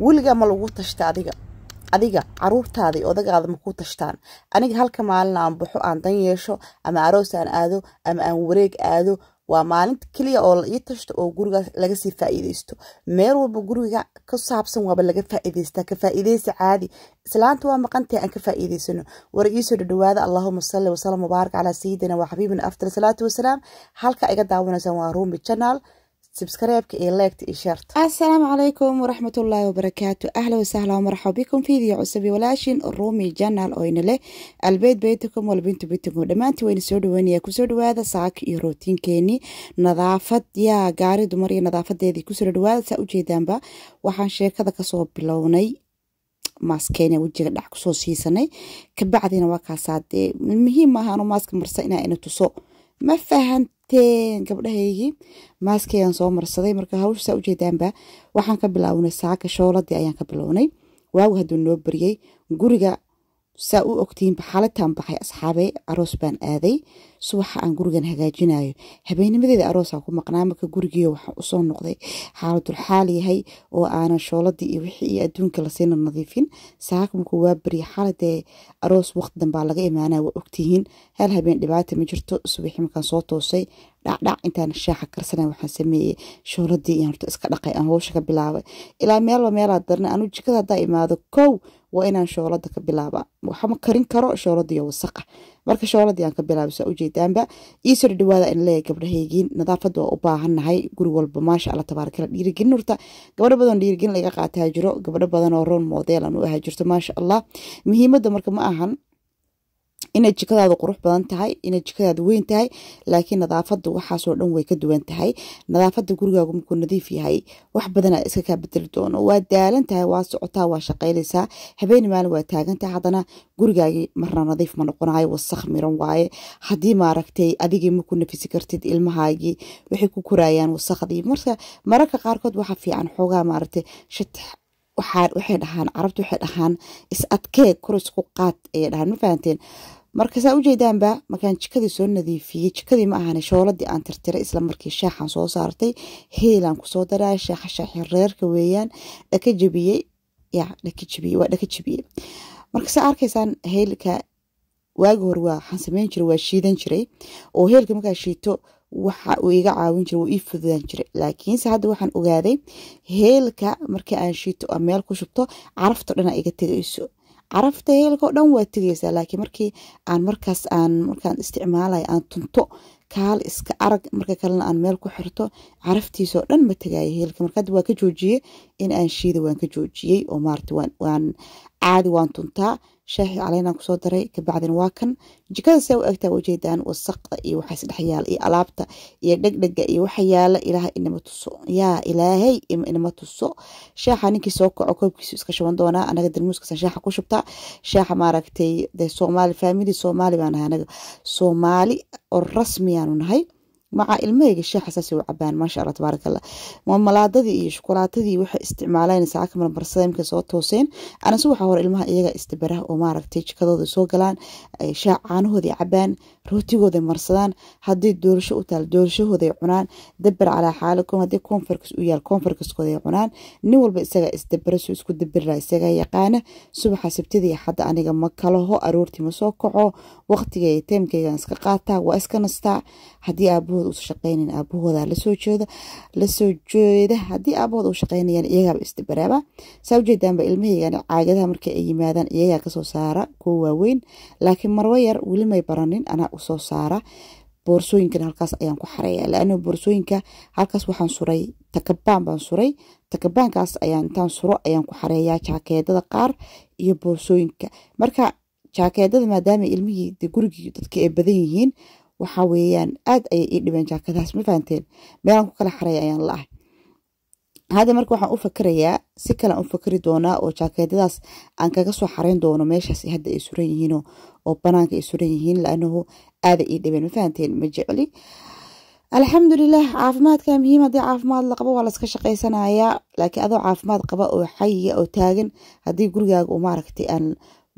weligaa ma lagu tashta adiga adiga caruurtaadii odagaada makuu tashtaan aniga halka maalin aan baxo aan dan yeesho ama aroos aan aado ama aan wareeg aado waa maalinta keliya oo ii tashto oo guriga lagasii faa'iideysto meel walba guriga ka saabsan waaba laga faa'iideystaa ka faa'iideysa caadi islaanta waa maqantahay aan ka faa'iideysano war iisoo dhadhawaada allaahuma salli wasalam mubaarak calaa sayidina wa xabiibina salaatu wasalaam halka iga daawanaysaan waa ruumi janaal سبسكرايبك إيه لايكت إيه شارت السلام عليكم ورحمة الله وبركاته أهلا وسهلا ومرحبا بكم في فيديو عصب ولاشين الرومي جانال أوين له البيت بيتكم والبنت بيتكم دمانت وين سود وين يا كسود وهذا ساك يروتين كيني نظافة يا قاري دمري نظافة دي كسود وهذا سأوجي دانبا وحان شيكة كسوب بلوني maaskeyna wejiga dhac kusoo siisanay kabacdina waa kaasaadee muhiim maaha anu maaska marsa inaa ina tuso ma fahan ten gabdhahaygii maaskii soo marsaday marka hawsha saa ujeedaanba waxaan ka bilownay saaka shooladii ayaan ka bilownay waagu hadduu noo bariyey guriga saa u ogtihiin baxaalitaan baxay asxaabey aroos baan aaday subaxa aan gurigan hagaajinayo habeenimadeeda aroosaan ku maqnaa marka gurigiiyo waxaan usoo noqday xaaladulxaal yahay oo aanan shooladii iyo wixii iyo adduunka lasayna nadiifin saaka markuu waa bariya xaaladee aroos waqti danbaa laga imaanaa waa ogtihiin hal habeen dhibaata ma jirto subaxii markaan soo toosay dhacdhac intaan shaaxa karsana waxaan sameeyey shooladii iyo horta iska dhaqay aan howsha ka bilaabay ilaa meelba meelaa darna anu jikada haddaa imaado kow waa inaan shoolada ka bilaaba waxma karin karo shooladiyo wasaqa marka shooladii aan ka bilaabasa ujeedaanba iisoo dhawaada in leeya gabdhaheygiin nadaafad waa u baahannahay guri walba maasha alla tabaarakala dhiirigelin horta gabadho badan dhiirigelin laga qaataa jiro gabadho badan oo roon model aan u ahaa jirto maasha allah muhiimada marka ma ahan inay jikadaadu qurux badan tahay inay jikadaadu weyn tahay laakiin nadaafada waxaasoo dhan way ka duwan tahay nadaafada gurigaagu markuu nadiif yahay wax badanaa iska kaa bedeli doono waa daalan tahay waa socotaa waa shaqaynaysaa habeeni maalin waa taagantaha haddana gurigaagii marna nadiif ma noqonayo wasakh miran waaye haddii maaragtay adigii maku nafisi kartid ilmahaagii waxay ku korayaan wasakhdii marka mararka qaarkood waxa fiican xoogaa maaragtay shatax waxay dhahaan carabtu waxay dhahaan is adkee korisku qaad ayay dhahaan ma fahanteen saa ujeedaanba markaan jikadii soo nadiifiyey jikadii ma ahan shooladii aan tirtiray isla markii shaaxan soo saartay heelaan kusoo daraa shaaxa shaaxi reerka weeyaan dhaka jabiyey ya dhaka jabiyey waa dhaka jabiyey markaasaa arkaysaan heelka waagi hore waxaan samayn jiray waa shiidan jiray oo heelka markaa shiito waxa uu iga caawin jira ii fududaan jiray laakiinse hadda waxaan ogaaday heelka marka aan shiito a meel ku shubto carafto dhanaa iga tegayso carafta heelka oo dhan waa tegaysaa laakiin markii aan markaas aan markaan isticmaalaya aan tunto kaal iska arag marka kalena aan meel ku xirto caraftiisaoo dhan ma tegaayo heelka marka hadda waan ka joojiyey in aan shiida waan ka joojiyey oo maarata waan caadi waan tuntaa shaaxi caleynaan kusoo daray kabacdin waa kan jikada see u egtaa ujeedaan wasaqda iyo waxaas dhexyaala iyo alaabta iyo dhegdhega iyo waxa yaala ilaaha inama tuso yaa ilaahay inama tuso shaaxa ninkii soo kaco koobkiisu iska shuban doonaa anaga darmuuskasa shaaxa ku shubtaa shaaxa maaragtay de soomaali faamili soomaali baan nahay anaga soomaali oo rasmiyaanu nahay maca ilmahayga shee xasaasi u cabaan maasha alla tabaarak allah malaadadii iyo shukulaatadii waxay isticmaaleen saakamal barsada imka soo tooseen anase waxaa hore ilmaha iyaga istibaraha oo maaragtay jikadooda soo galaan shaa caanahooday cabaan rootigooday marsadaan hadday doorasho u taal doorashahooday cunaan dabir calaa xaalikum haddii konfarkas u yaal konfarkaskooday cunaan nin walba isagaa isdabara soo isku dabirla isagaa yaqaana subaxa sabtidii hadda aniga ma kalaho aroortii ma soo kaco waqtigay teemkaygan iska qaataa waa iska nastaa haddii aabahoo aabahooda uusa shaqeynan aabahooda lasoo jeeda lasoo jeeda haddii aabahooda u shaqeynayaan iyagaaba isdibaraaba saa ujeedaanba ilmahaygan caagadaha marka ay yimaadaan iyagaa kasoo saara kuwa waaweyn laakiin marwo yar weli may baranin anaa usoo saara boorsooyinkan halkaas ayaan ku xareeya laano boorsooyinka halkaas waxaan suray takabaan baan suray takabaankaas ayaan intaan suro ayaan ku xareeyaa jaakeedada qaar iyo boorsooyinka marka jaakeedada maadaama ilmihii gurigii dadka ay badan yihiin waxaa weeyaan aad ayay ii dhibeen jaakadahaas ma fahanteen meelaan ku kala xaraya ayaan la ahay hadda marka waxaan u fakarayaa si kale aan u fakari doonaa oo jaakeedadaas aan kaga soo xarayn doono meeshaas hadda ay suran yihiin oo banaanka ay suran yihiin laanahu aada ii dhibeen ma fahanteen ma jecli alxamdulilah caafimaadka muhiim haddii caafimaad laqabo waa laska shaqaysanayaa laakiin adoo caafimaad qaba oo xayiga oo taagan haddii gurigaaga u maaragtay aan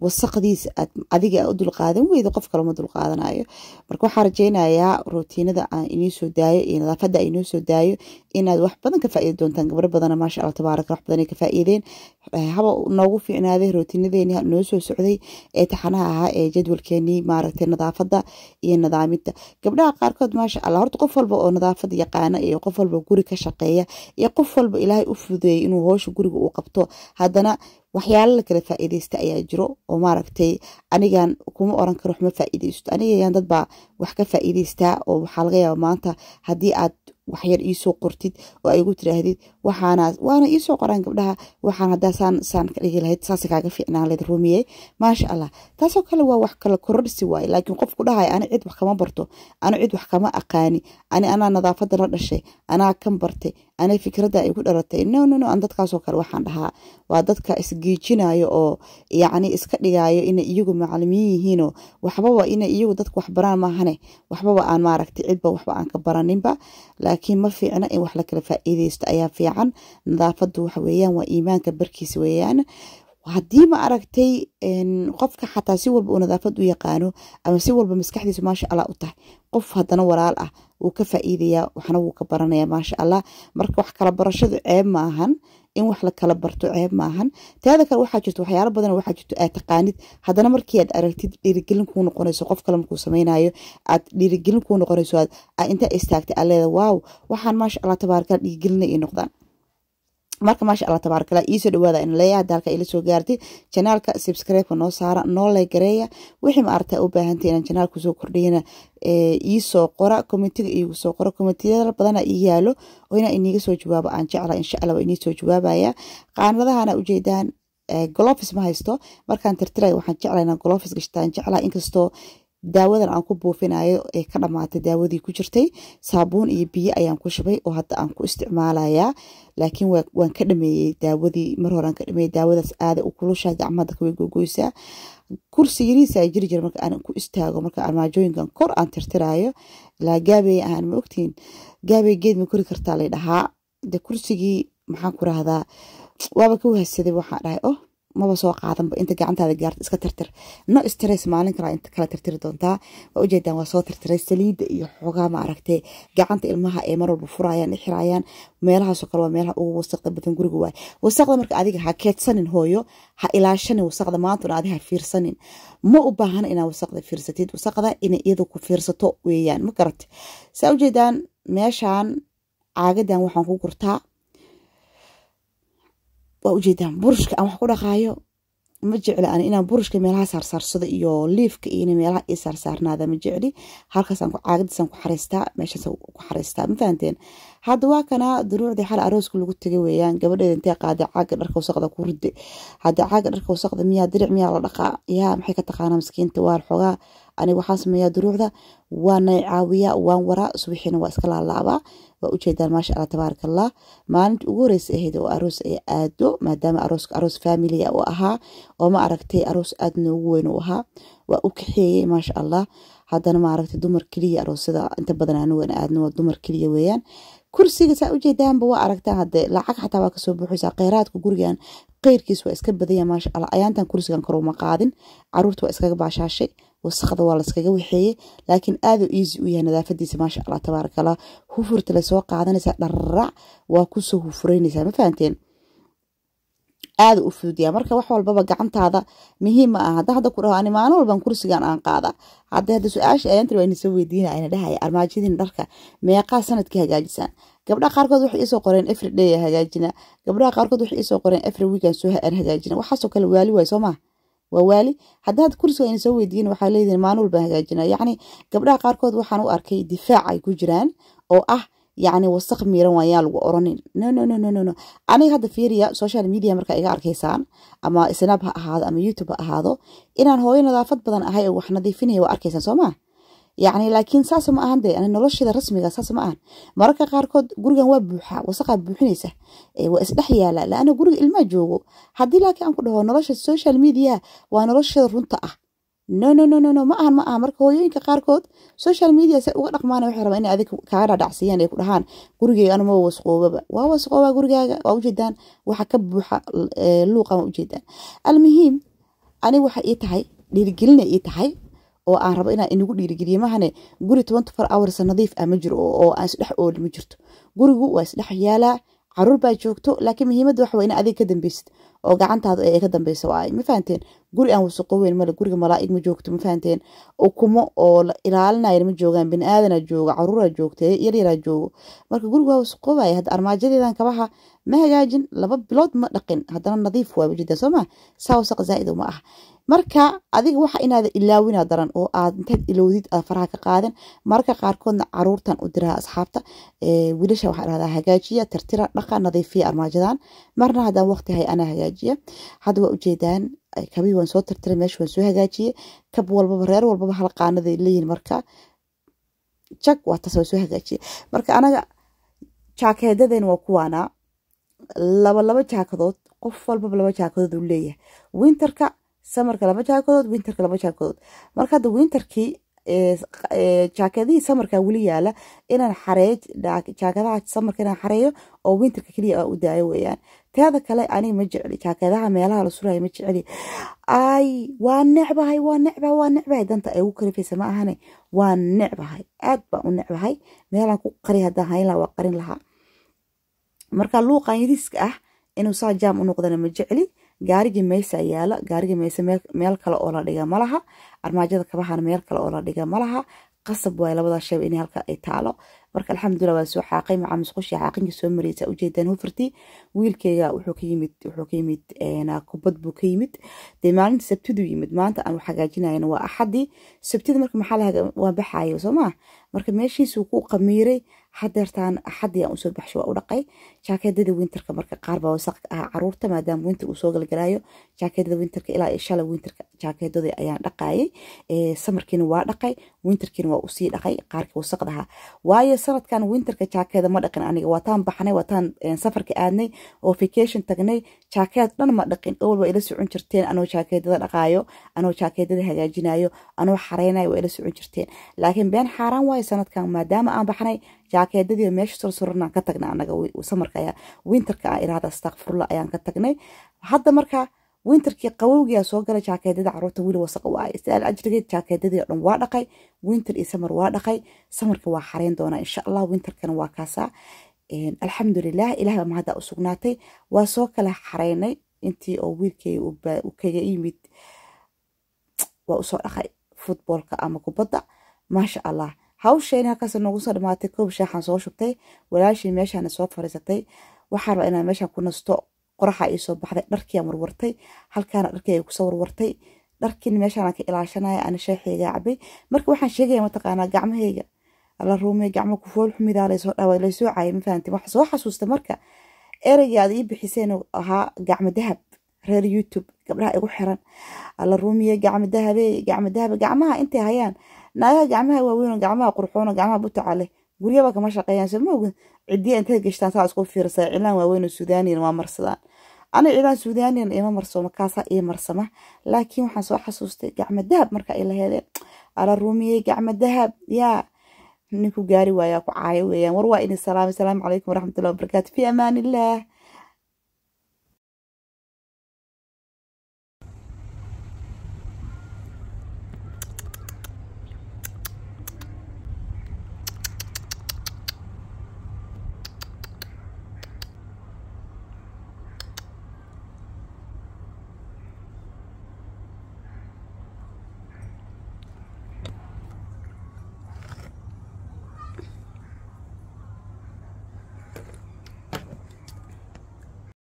wasaqdiisa aad adiga u dulqaadan weydo qof kalema dulqaadanayo marka waxaan rajeynayaa rutiinada aan iniisoo daayo iyo nadaafadda aan inoo soo daayo inaad wax badan ka faa'iidi doontaan gabdho badana maasha allah tabaaraka wax badanay ka faa'iideen eh, haba noogu fiicnaaday rutiinadeeni noo soo socday ee taxanaha ahaa ee jadwalkeenii maaragtay nadaafadda iyo nidaaminta gabdhaha qaarkood maasha allah horta qof walba oo nadaafad yaqaana iyo qof walba guri ka shaqeeya iyo qof walba ilaahay u fududeeyay inuu hoosha guriga uu qabto haddana waxyaalo la kala faa'iidaysta ayaa jiro oo maaragtay anigan kuma oran karo waxma faa'iidaysto anigayan dad wax ka faa'iidaystaa oo waxaa laga yaaba maanta haddii aad waxyar iisoo qortid oo ay igu tiraahdid waxaana waana iisoo qoraan gabdhaha waxaan haddaa saan saan ka dhigi lahayd saasa kaaga fiicnaan lahayd rumiye maasha allah taasoo kale waa wax kala korodhsi waaye laakiin qofku dhahaya ani cid wax kama barto ani cid wax kama aqaani ani anaa nadaafadda la dhashay anaa kan bartay anay fikradda ay ku dharatay no no no aan dadkaasoo kale waxaan dhahaa waa dadka isgeejinayo oo yacni iska dhigaayo inay iyagu macalimiin yihiinoo waxbaba inay iyagu dadka waxbaraan maahane waxbaba aan maaragtay cidba waxba aan ka baraninba laakiin ma fiicna in wax la kala faa'iidaysto ayaa fiican nadaafaddu waxa weeyaan waa iimaanka barkiisa weeyaan hadii ma aragtay qofka xataa si walba nadaafad u yaqaano ama si walba maskaxdiisa maasha allah u tahay qof haddana walaal ah wuu ka faa'iidayaa waxna wuu ka baranaya maasha allah marka wax kala barashadu ceeb ma in wax la barto ceeb maahan taada kale waxaa jirta waxyaalo badan waxaa jirto aad taqaanid haddana markii aad aragtid dhiirigelin kuu noqonayso qof kale markuu samaynayo aad dhiirigelin kuu noqonayso aad intaa istaagtay aa leeda waaw waxaan maasha allah tabaarkala dhiirigelinay ii noqdaan marka maasha alla tabaarkala iisoo dhawaada in leeyaha daalka ila soo gaartid janaalka subscribeka noo saara noo lay gareeya wixii ma arta u baahantay inaan janaalku soo kordhiyana iisoo qora komitiga iigu soo qora komitiyada badana ii yaalo oo inaa iniiga soo jawaabo aan jecla insha allah waa inii soo jawaabaya qaanadahana ujeedaan glofis ma haysto markaan tirtiray waxaan jeclaa inaan glofis gashtaan jeclaa inkastoo daawadan aan ku buufinayo ee ka dhammaatay daawadii ku jirtay saabuun iyo biyo ayaan ku shubay oo hadda aan ku isticmaalayaa laakiin waan ka dhameeyey daawadii mar horeaan ka dhameeyey daawadaas aada u kulushaa gacmada kaway gogoysaa kursi yariisa jiri marka aan ku istaago marka armaajooyinkan kor aan tirtiraayo ilaa gaabey ahaan ma ogtiin gaabey geed ma kori kartaa lay dhahaa de kursigii maxaan ku rahdaa waaba ka wahadsaday waxaan dhahay oh maba soo qaadanba inta gacantaada gaarta iska tirtir no stress maalin kalaa inta kala tirtiri doontaa waa ujeedaan waa soo tirtiray saliidda iyo xoogaa ma aragtay gacanta ilmaha ay mar walba furayaan xirayaan meelahaasoo kale waa meelaha ugu wasaqda badan guriga waay wasaqda marka adiga ha keedsanin hooyo ha ilaashanin wasaqda maantuna adiga ha fiirsanin ma u baahana inaa wasaqda fiirsatid wasaqda inay iyada ku fiirsato weeyaan ma garata saa ujeedaan meeshaan caagadan waxaan ku gurtaa waa ujeedaan burushka aan wax ku dhaqaayo ma jecli an inaan burushka meelaha saarsaarsado iyo liifka iyo meelaha i saarsaarnaada ma jecli halkaasaan caagadiisaan ku xariistaa meeshaasaan ku xariistaa ma fahanteen hadda waa kana duruucdii xal arooska lagu tegay weeyaan gabadheed intee qaaday caaga dharka wasaqda ku rudde hadda caaga dharka wasaqda miyaa diric miyaa la dhaqaa yaa maxay ka taqaanaa maskiinta waa xogaa aniga waxaan sameeyaa duruucda waana caawiyaa waan waraa subixiina waa iska laalaabaa waa ujeedaan maasha alla tabaaraka allah maalinta ugu horeysa ahayd oo aroos ay aado maadaama arooska aroos familiga ah u ahaa oo ma aragtay aroos aad noogu weyn u ahaa waa u kaxeeyey maasha allah haddana ma aragtay dumar keliya aroosada inta badan anigan aadna waa dumar keliya weeyaan kursiga saa ujeedaanba waa aragtaan hadde lacag xataa waa kasoo buuxaysaa kheyraadka gurigan keyrkiis waa iska badanya maasha allah ayaantan kursigan kor uma qaadin caruurta waa iskaga baashaashay wasaqda waa laskaga waxeeyey laakiin aaduu easy u yahay nadaafadiisa maasha allah tabaaraka allah hufurta lasoo qaadanaysaa dhararac waa kusoo hufureynaysaa ma fahanteen aada u fududiyaa marka wax walbaba gacantaada muhiim ma aha hadda hadda ku dhaho ani maalin walban kursigan aan qaada hadda hadda su-aasha ayantri waa inasoo weydiina ayna dhahaya armaajadiin dharka meeqaa sanadkii hagaajisaan gabdhaha qaarkood waxay iisoo qoreen every day hagaajina gabdhaha qaarkood waxay iisoo qoreen every week aan hagaajina waxaasoo kale waali waay soo maha waa waali haddaad kursiga ayna soo weydiin waxaa leedihin maalin walbaan hagaajinaa yacni gabdhaha qaarkood waxaan u arkay difaac ay ku jiraan oo ah yacni wasaq miiran waayaan lagu oranin no no no no no aniga hadda fiiriya social media marka iga arkaysaan ama snab ha ahaado ama youtube ha ahaado inaan hooyo nadaafad badan ahay oo wax nadiifinaya waa arkaysaan soo maa yacni laakiin saas ma ahan dee nolosheeda rasmiga saas ma ahan mararka qaarkood gurigan waa buuxaa wasaqaa buuxinaysa waa isdhex yaala laana guriga ilmaa joogo haddii laakiin aan ku dhaho nolosha social mediaha waa nolosheeda runta ah no ma ahan ma ahan marka hooyooyinka qaarkood social media say uga dhaqmaana waxay rabaan inay adig kaaga dhadhacsiyaan ay ku dhahaan gurigeyga anuma wasqoobaba waa wasqoobaa gurigaaga waa ujeedaan waxa ka buuxa luuqa waa ujeedaan almuhiim ani waxa ii tahay dhiirigelina ii tahay oo aan rabo inaa inagu dhiirigeliye mahane guri tobanty four hoursa ah nadiif ah ma jiro oo aan isdhex ooli ma jirto gurigu waa isdhex yaalaa caruur baa joogto laakiin muhiimadda waxa waa in adiga ka dambeysid oo gacantaadu ee ka dambeysa waay ma fahanteen guri aan wasaqooweyn male guriga malaaig ma joogto ma fahanteen ukumo oo la ilaalinaya ma joogaan biniaadana jooga caruuraa joogta yaryaraa joogo marka gurigu waa wasaqoobaya hadda armaajadeedan kabaha ma hagaajin laba bilood ma dhaqin haddana nadiif waa wajida sooma saa wasaqa zaa'id uma ah marka adiga waxa inaada ilaawinaa daran oo aad intaad ilowdid aad faraha ka qaadan marka qaarkoodna caruurtan u diraa asxaabta wiilasha waxaa dhahdaa hagaajiya tirtira dhaqa nadiifiya armaajadan marna haddaan waqti hay anaa hagaajiya hadda waa ujeedaan kabihii waan soo tirtiray meesha waan soo hagaajiyay kab walbaba reer walbaba hal qaanaday leeyihin marka jag waa taas waan soo hagaajiyay marka anaga jaakeedadeen waa kuwaanaa laba laba jaakadood qof walbaba laba jaakadood uu leeyahay winterka samarka laba jaakadood winterka laba jaakadood marka hadda winterkii jaakadihii samarka weli yaala inaan xareey jaakadaha samarka inaan xareeyo oo winterka keliya u daayo weyaan teeda kale aniga ma jecli jaakadaha meelaha la suraya ma jecli ay waa necbahay waa necbahay waa necbahay danta ay ugu karifaysa ma ahane waa necbahay aad baan u necbahay meelaan ku qari haddaan hayn laha waa qarin lahaa marka luuqan yadiska ah inuu saa jaam u noqdana ma jecli gaarigii meysa yaalo gaariga meyse meel kale oo la dhiga malaha armaajada kabahana meel kale oo la dhiga malaha qasab waay labadaa sheeb in halka ay taalo marka alxamdulilah waa soo xaaqay macaamusqushi xaaqinka soo mareysa u hufurtii wiilkeyga wuxuu ka yimid wuxuu ka yimid eh, kubad buu ka yimid dee maalinta sabtiduu yimid maanta aanu xagaajinayna waa axadii sabtida marka maxaa lahaga waa baxayo soo maa marka meeshiisuu ku qamiiray hadeertaan axadii aan usoo baxsho waa u dhaqay jaakeedada winterka marka qaar baa wasaq ah caruurta maadaama winter uu soo galgalayo jaakeedada winterka ilaa shala winterka jaakeedadii ayaan dhaqaayay samarkiina waa dhaqay winterkiina waa usii dhaqay qaarkii wasaqdaha waayo sanadkan winterka jaakeeda ma dhaqin aniga waataan baxnay waataan safarka aadnay oo vacation tagnay jaakeed dhan ma dhaqin owal waa ila socon jirteen anoo jaakeedada dhaqaayo anoo jaakeedada hagaajinayo anoo xareynayo waa ila socon jirteen laakiin been xaaraan waayo sanadkan maadaama aan baxnay jaakeedadii meesha sursuranaan ka tagnay anaga samarka ayaa winterka aan ah, irahda astakfurla ayaan ka tagnay hadda markaa winterkii qabowgiyaa soo gala jaakeedada caruurta weli wasaq waaye sidaal ajrigeed jaakeedadii o dhan waa dhaqay winter iyo samar waa dhaqay samarka waa xareyn doonaa insha allah winterkana waa kaasaa alxamdulilah ilaah ma haddaa u sugnaatay waa soo kala xareynay intii oo wiilkay kaga yimid waa usoo dhaqay futboolka ama kubadda maasha allah hawsheeni halkaas noogu soo dhamaatay koob shaaxaan soo shubtay walaashii meeshaana soo fariisatay waxaa raba inaan meeshaan ku nasto qoraxa ii soo baxday dharkiiaan warwartay halkaana dharkii ay kusoo warwartay dharkiina meeshaana ka ilaashanaya ana sheexeygaa cabay marka waxaan sheegaya mataqaanaa gacmahayga alla ruumey gacmo kufool xumidaa laysoo dhaaway laysoo caayay ma fahantin soo xasuusta marka ereyga aad ii bixiseen ahaa gacmo dahab reer youtube gabdhaha igu xiran alla ruumiye gacmo dahabe gacmo dahabe gacmaha intay hayaan naagaha gacmaha waaweyn gacmaha qurxoono gacmaha butaca leh guryaba kama shaqeeyaan somaogin cidiya intay gashtaan saa isku fiirsa cilaan waaweyn oo suudaniyan waa marsadaan aniga cilaan suudaniyan ima marsoma kaasaa ii marsama laakiin waxaan soo xasuustay gacmo dahab marka ay la ala ruumiyey gacmo dahab yaa ninku gaari waayaa ku caayo weeyaan war waa inay salaamay salaamu calaykum waraxmatullahi wabarakaatu fi amaan illaah